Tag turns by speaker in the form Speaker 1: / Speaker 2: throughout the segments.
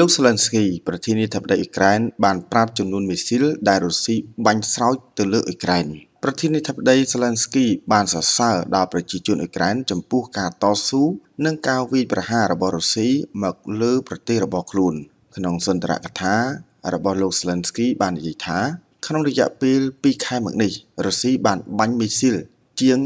Speaker 1: លោក Zelensky ប្រធានាធិបតីអ៊ុយក្រែន បានប្រាប់ចំនួនមីស៊ីលដែលរុស្ស៊ីបាញ់ស្រោចទៅលើអ៊ុយក្រែនប្រធានាធិបតី Zelensky បានសរសើរដល់ប្រជាជនអ៊ុយក្រែនចំពោះការតស៊ូនិងការវាយប្រហាររបស់រុស្ស៊ីមកលើប្រទេសរបស់ខ្លួនក្នុងសន្ទរកថារបស់លោក Zelensky បាននិយាយថា ក្នុងរយៈពេល2ខែមកនេះរុស្ស៊ីបានបាញ់មីស៊ីលជាង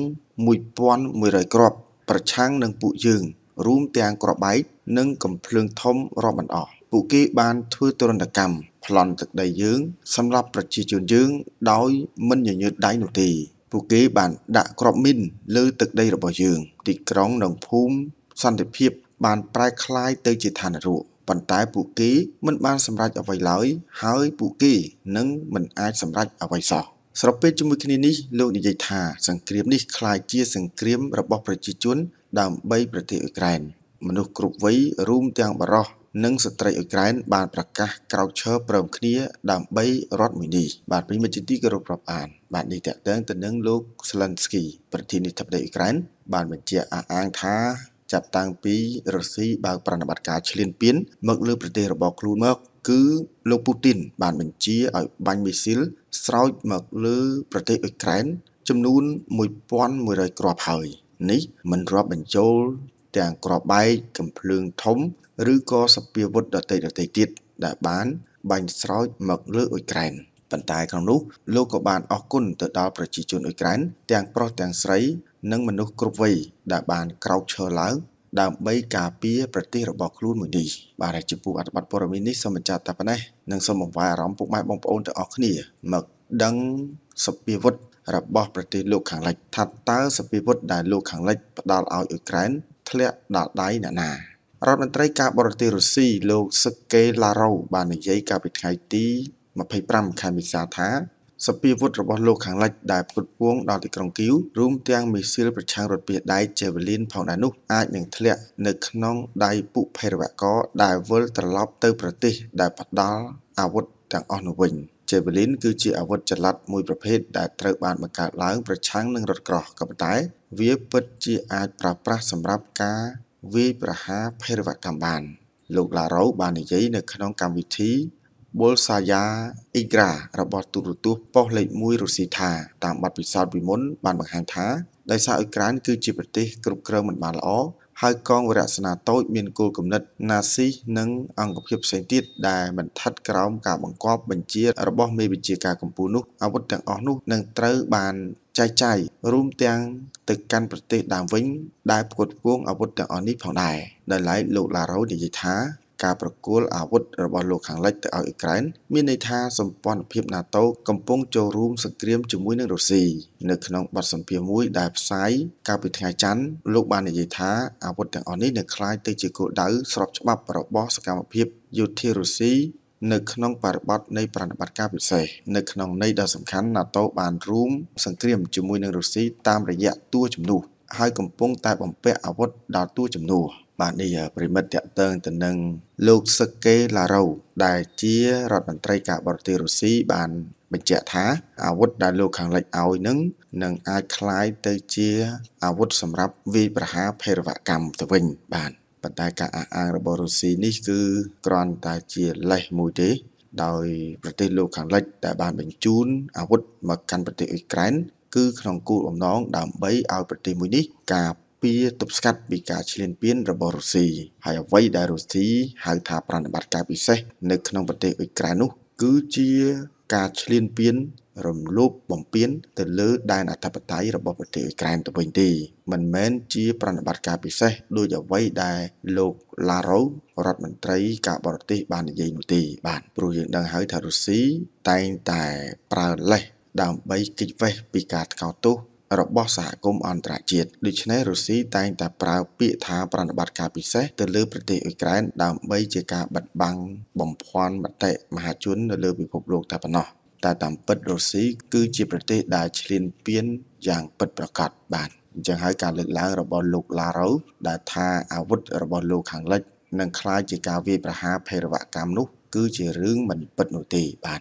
Speaker 1: 1100គ្រាប់ប្រឆាំងនឹងពួកយើងរួមទាំងក្របបែកនិងកំភ្លើងធំរាប់មិនអស់ពួកគេបានធ្វើទរណកម្មប្លន់ទឹកដីយើងសម្រាប់ប្រជាជនយើងដោយមិនញញើតដៃនោះទេពួកគេបានដាក់គ្រាប់មីនលើទឹកដីរបស់យើងទីក្រុងនិងភូមិសន្តិភាពបានប្រែคล้ายទៅជាឋានរកប៉ុន្តែពួកគេមិនបានសម្រេចអ្វីឡើយហើយពួកគេនឹងមិនអាចសម្រេចអ្វីសោះស្របពេលជាមួយគ្នានេះលោកនិយាយថាសង្គ្រាមនេះคล้ายជាសង្គ្រាមរបស់ប្រជាជនដើម្បីប្រទេសអ៊ុយក្រែន មនុស្សគ្រប់វ័យរួមទាំងបរិសុទ្ធនិងស្ត្រីអ៊ុយក្រែន បានប្រកាសក្រោកឈើព្រមគ្នាដើម្បីរដ្ឋមួយនេះបាទពីមួយជាទីគោរពរាប់អានបាទនេះតាក់ទងទៅនឹងលោកស្លិនស្គីប្រធានាធិបតីអ៊ុយក្រែនបានបញ្ជាក់អះអាងថា ចាប់តាំងពីរុស្ស៊ីបើកប្រតិបត្តិការឈ្លានពានមកលើ ប្រទេសរបស់ខ្លួនមកគឺលោកពូទីនបានបញ្ជាឲ្យបាញ់មីស៊ីល ស្រោចមកលើប្រទេសអ៊ុយក្រែន ចំនួន1100គ្រាប់ហើយ នេះមិនរាប់បញ្ចូលទាំងក្របបែកកំភ្លើងធំ ឬក៏សពាវុធដតីដតីទៀតដែលបាន បាញ់ស្រោចមកលើអ៊ុយក្រែនប៉ុន្តែក្នុងនោះលោកក៏បានអរគុណទៅដល់ប្រជាជនអ៊ុយក្រែនទាំងប្រុសទាំងស្រីនិងមនុស្សគ្រប់វ័យដែលបានក្រោកឈរឡើងដើម្បីការពារប្រទេសរបស់ខ្លួនមួយនេះបាទហើយចំពោះអត្ថបទព័ត៌មាននេះសូមបញ្ជាក់តែប៉ុណ្ណេះនិងសូមបង្វែរអារម្មណ៍ពុកម៉ែបងប្អូនទាំងអស់គ្នា មកដឹងសភាវុធរបស់ប្រទេសលោកខាងលិចថាតើសភាវុធដែលលោកខាងលិចផ្ដល់ឲ្យអ៊ុយក្រែនធ្លាក់ដល់ដៃអ្នកណារដ្ឋមន្ត្រីការបរទេសរុស្ស៊ីលោកសិកកេឡារ៉ូបាននិយាយកាលពីថ្ងៃទី25ខែមិថុនាថាសពាវុធរបស់លោកខាងលិចដែលពុតពួងដល់ទីក្រុងគីវរួមទាំងមីស៊ីលប្រឆាំងរថភៀសដៃ Javelin ផងដែរនោះអាចនឹងធ្លាក់នៅក្នុងដៃពួកភេរវកដែលវិលត្រឡប់ទៅ ប្រទេសដែលផ្ដល់អាវុធទាំងអស់នោះវិញ Javelin គឺជាអាវុធចល័តមួយប្រភេទដែលត្រូវបានបង្កើតឡើងប្រឆាំងនឹងរថក្រោះក៏ប៉ុន្តែវាពិតជាអាចប្រើប្រាស់សម្រាប់ការវាយប្រហារភេរវកម្មបានលោកឡារ៉ូបាននិយាយនៅក្នុងកម្មវិធី Bolsaya Igra របស់ទូរទស្សន៍ប៉ុស្តិ៍លេខ1រុស្ស៊ីថាតាមបទពិសោធន៍ពីមុនបានបង្ហាញថាដោយសារអ៊ុយក្រែនគឺជាប្រទេសគ្រប់គ្រងមិនបានល្អហើយកងវរៈសេនាតូច មានគោលគំនិតណាស៊ីនិងអង្គភាពផ្សេងទៀតដែលមិនឋិតក្រោមការបង្គាប់បញ្ជា របស់មេវិជាការកម្ពុជានោះអាវុធទាំងអស់នោះនឹងត្រូវបានចែកចាយរួមទាំងទៅកាន់ប្រទេសដើមវិញ ដែលផ្គត់ផ្គង់អាវុធទាំងអស់នេះផងដែរដែលឡែកលោកឡារ៉ូនិយាយថាការប្រគល់អាវុធរបស់លោកខាងលិចទៅឲ្យអ៊ុយក្រែនមានន័យថាសម្ព័ន្ធភាព NATO កំពុងចូលរួមសង្គ្រាមជាមួយនឹងរុស្ស៊ីនៅក្នុងបទសម្ភាសន៍មួយដែលផ្សាយកាលពីថ្ងៃច័ន្ទលោកបាននិយាយថាអាវុធទាំងអស់នេះនឹងក្លាយទៅជាគោលដៅស្របច្បាប់របស់សកម្មភាពយោធារុស្ស៊ីនៅក្នុងបរិបទនៃប្រតិបត្តិការពិសេសនៅក្នុងន័យដ៏សំខាន់ NATO បានរួមសង្គ្រាមជាមួយនឹងរុស្ស៊ីតាមរយៈតួជំនួសហើយកំពុងតែបំពាក់អាវុធដល់តួជំនួសបាទនេះប្រិមិត្តតកតឹងទៅនឹងលោកសឹកកេឡារ៉ូដែលជារដ្ឋមន្ត្រីការបរទេសរុស្ស៊ីបានបញ្ជាក់ថាអាវុធដែលលោកខាងលិចឲ្យនឹងនឹងអាចคล้ายទៅជាអាវុធសម្រាប់វាយប្រហារភេរវកម្មទៅវិញ បាទប៉ុន្តែការអះអាងរបស់រុស្ស៊ីនេះគឺគ្រាន់តែជាលេសមួយទេដោយប្រទេសលោកខាងលិច ដែលបាន បញ្ជូនអាវុធមកកាន់ប្រទេសអ៊ុយក្រែនគឺក្នុងគោលបំណងដើម្បីឲ្យប្រទេសមួយនេះការពារទប់ស្កាត់ពីការឈ្លានពានរបស់រុស្ស៊ីហើយអ្វីដែលរុស្ស៊ីហៅថាប្រតិបត្តិការពិសេសនៅក្នុងប្រទេសអ៊ុយក្រែននោះគឺជាការឈ្លានពាន រំលោភបំពាន ទៅលើ ដែនអធិបតេយ្យរបស់ប្រទេសអ៊ុយក្រែនទៅវិញទេមិនមែនជា ប្រតិបត្តិការពិសេសដោយអ្វីដែលលោកឡារ៉ូវរដ្ឋមន្ត្រីការបរទេសបាននិយាយនោះទេបាទព្រោះយើងដឹងហើយថារុស្ស៊ីតែងតែប្រើលេសដើម្បីគេចវេះពីការថ្កោលទោសរបស់សហគមន៍អន្តរជាតិដូច្នេះរុស្ស៊ីតែងតែប្រើពាក្យថាប្រតិបត្តិការពិសេសទៅលើប្រទេសអ៊ុយក្រែនដើម្បីជាការបិទបាំងបំភាន់មតិមហាជននៅលើពិភពលោកតែប៉ុណ្ណោះតែតាមពិតរុស្ស៊ីគឺជាប្រទេសដែលឈ្លានពានយ៉ាងពិតប្រាកដបាទអញ្ចឹងហើយការលើកឡើងរបស់លោកឡារ៉ូដែល ថាអាវុធរបស់លោកខាងលិចនឹងคล้ายជាការវាយប្រហារភេរវកម្មនោះ គឺជារឿងមិនពិតនោះទេបាទ